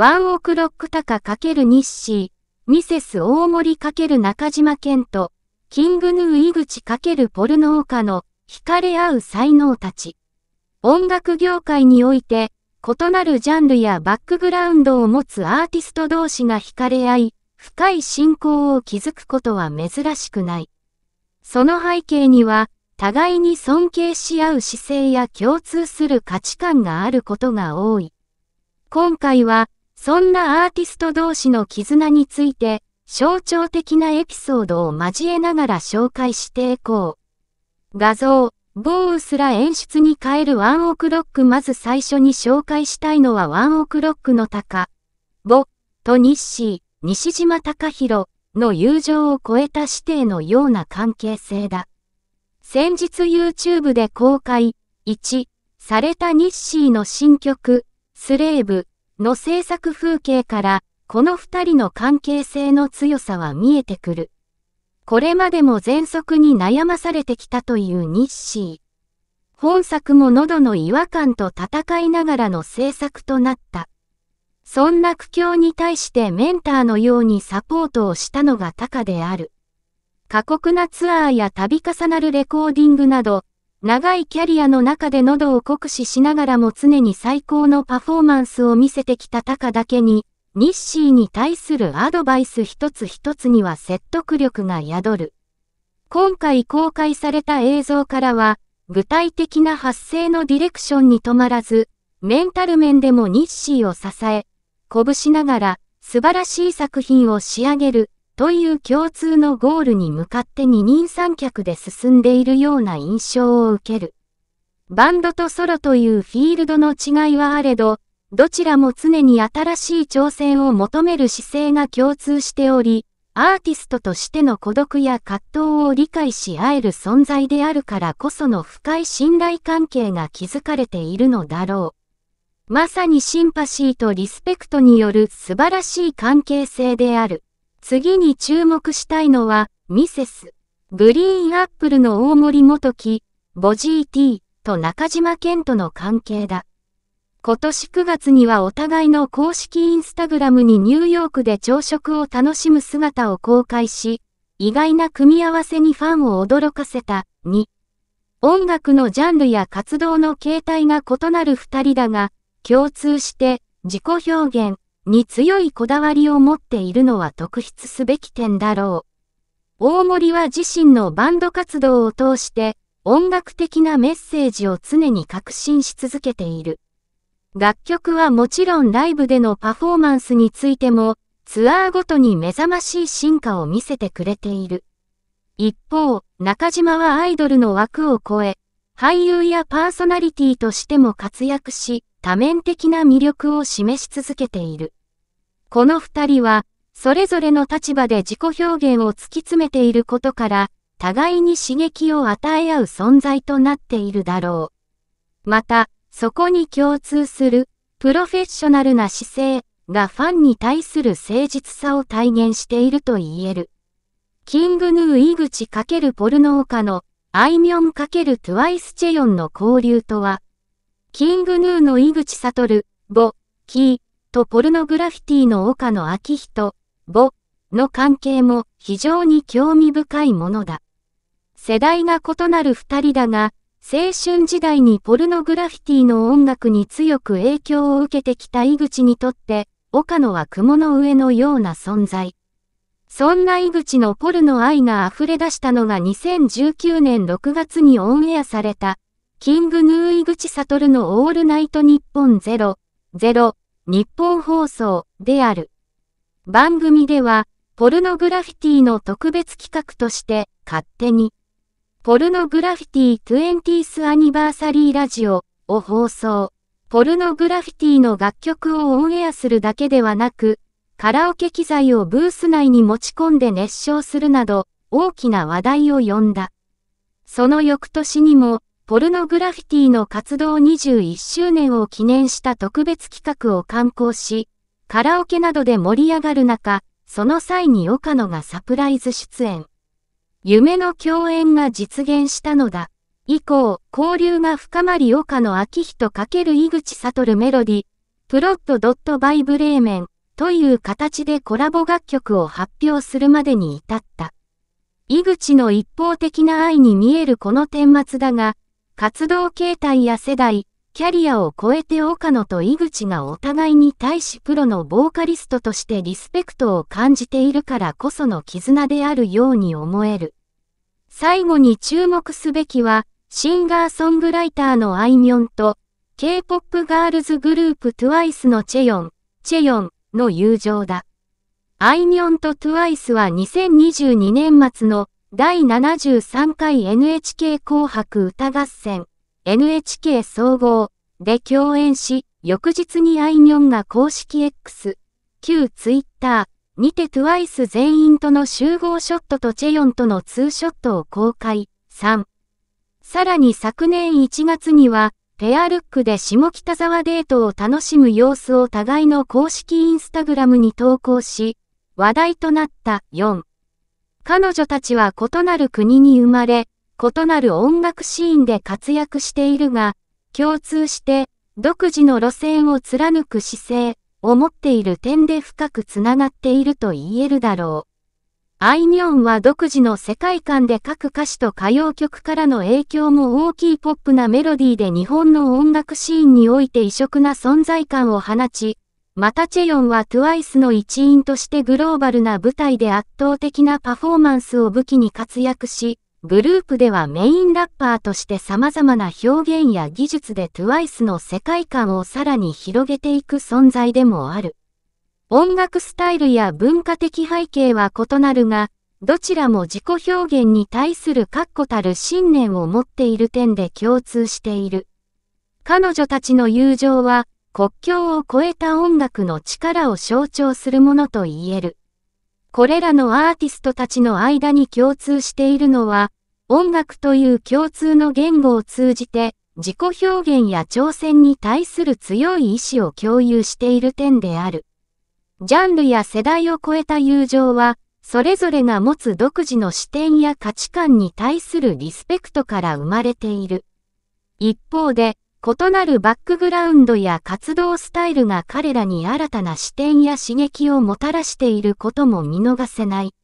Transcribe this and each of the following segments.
ワンオクロック高×日誌、ミセス大森×中島健と、キングヌー井口×ポルノーカの惹かれ合う才能たち。音楽業界において、異なるジャンルやバックグラウンドを持つアーティスト同士が惹かれ合い、深い信仰を築くことは珍しくない。その背景には、互いに尊敬し合う姿勢や共通する価値観があることが多い。今回は、そんなアーティスト同士の絆について、象徴的なエピソードを交えながら紹介していこう。画像、ボーウすら演出に変えるワンオクロックまず最初に紹介したいのはワンオクロックの鷹、ボ、と日誌、西島隆弘の友情を超えた師弟のような関係性だ。先日 YouTube で公開、1、された日誌の新曲、スレーブ、の制作風景から、この二人の関係性の強さは見えてくる。これまでも喘息に悩まされてきたというニッシー。本作も喉の違和感と戦いながらの制作となった。そんな苦境に対してメンターのようにサポートをしたのがタカである。過酷なツアーや度重なるレコーディングなど、長いキャリアの中で喉を酷使しながらも常に最高のパフォーマンスを見せてきたタカだけに、ニッシーに対するアドバイス一つ一つには説得力が宿る。今回公開された映像からは、具体的な発声のディレクションに止まらず、メンタル面でもニッシーを支え、鼓舞しながら素晴らしい作品を仕上げるという共通のゴールに向かって二人三脚で進んでいるような印象を受ける。バンドとソロというフィールドの違いはあれど、どちらも常に新しい挑戦を求める姿勢が共通しており、アーティストとしての孤独や葛藤を理解し合える存在であるからこその深い信頼関係が築かれているのだろう。まさにシンパシーとリスペクトによる素晴らしい関係性である。次に注目したいのは、ミセス。グリーンアップルの大森元木、ボジー T と中島健との関係だ。今年9月にはお互いの公式インスタグラムにニューヨークで朝食を楽しむ姿を公開し、意外な組み合わせにファンを驚かせた。2、音楽のジャンルや活動の形態が異なる二人だが、共通して自己表現、に強いこだわりを持っているのは特筆すべき点だろう。大森は自身のバンド活動を通して音楽的なメッセージを常に確信し続けている。楽曲はもちろんライブでのパフォーマンスについてもツアーごとに目覚ましい進化を見せてくれている。一方、中島はアイドルの枠を超え、俳優やパーソナリティとしても活躍し、多面的な魅力を示し続けている。この二人は、それぞれの立場で自己表現を突き詰めていることから、互いに刺激を与え合う存在となっているだろう。また、そこに共通する、プロフェッショナルな姿勢がファンに対する誠実さを体現していると言える。キングヌー井口×ポルノーカの、アイミョン×トゥワイスチェヨンの交流とは、キングヌーの井口悟、ボ、キー、とポルノグラフィティの岡野明人、母の関係も非常に興味深いものだ。世代が異なる二人だが、青春時代にポルノグラフィティの音楽に強く影響を受けてきた井口にとって、岡野は雲の上のような存在。そんな井口のポルノ愛が溢れ出したのが2019年6月にオンエアされた、キングヌー井口悟のオールナイトニッポンゼロ、ゼロ日本放送である。番組では、ポルノグラフィティの特別企画として、勝手に、ポルノグラフィティ 20th アニバーサリーラジオを放送。ポルノグラフィティの楽曲をオンエアするだけではなく、カラオケ機材をブース内に持ち込んで熱唱するなど、大きな話題を呼んだ。その翌年にも、ポルノグラフィティの活動21周年を記念した特別企画を刊行し、カラオケなどで盛り上がる中、その際に岡野がサプライズ出演。夢の共演が実現したのだ。以降、交流が深まり岡野明人×井口悟メロディ、プロットドットバイブレーメンという形でコラボ楽曲を発表するまでに至った。井口の一方的な愛に見えるこの顛末だが、活動形態や世代、キャリアを超えて岡野と井口がお互いに対しプロのボーカリストとしてリスペクトを感じているからこその絆であるように思える。最後に注目すべきは、シンガーソングライターのあいみょんと、K-POP ガールズグループ TWICE のチェヨン、チェヨンの友情だ。あいみょんと TWICE は2022年末の第73回 NHK 紅白歌合戦 NHK 総合で共演し、翌日にあいみょんが公式 X、旧 Twitter にて TWICE 全員との集合ショットとチェヨンとのツーショットを公開。3。さらに昨年1月には、ペアルックで下北沢デートを楽しむ様子を互いの公式インスタグラムに投稿し、話題となった。4。彼女たちは異なる国に生まれ、異なる音楽シーンで活躍しているが、共通して独自の路線を貫く姿勢を持っている点で深くつながっていると言えるだろう。あいミょんは独自の世界観で各歌詞と歌謡曲からの影響も大きいポップなメロディーで日本の音楽シーンにおいて異色な存在感を放ち、またチェヨンは TWICE の一員としてグローバルな舞台で圧倒的なパフォーマンスを武器に活躍し、グループではメインラッパーとして様々な表現や技術で TWICE の世界観をさらに広げていく存在でもある。音楽スタイルや文化的背景は異なるが、どちらも自己表現に対する確固たる信念を持っている点で共通している。彼女たちの友情は、国境を超えた音楽の力を象徴するものと言える。これらのアーティストたちの間に共通しているのは、音楽という共通の言語を通じて、自己表現や挑戦に対する強い意志を共有している点である。ジャンルや世代を超えた友情は、それぞれが持つ独自の視点や価値観に対するリスペクトから生まれている。一方で、異なるバックグラウンドや活動スタイルが彼らに新たな視点や刺激をもたらしていることも見逃せない。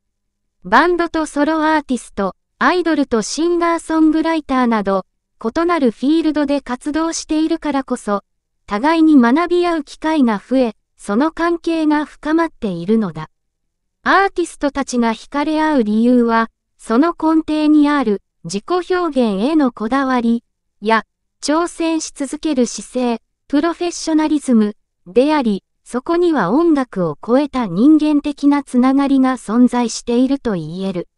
バンドとソロアーティスト、アイドルとシンガーソングライターなど、異なるフィールドで活動しているからこそ、互いに学び合う機会が増え、その関係が深まっているのだ。アーティストたちが惹かれ合う理由は、その根底にある自己表現へのこだわりや挑戦し続ける姿勢、プロフェッショナリズムであり、そこには音楽を超えた人間的なつながりが存在していると言える。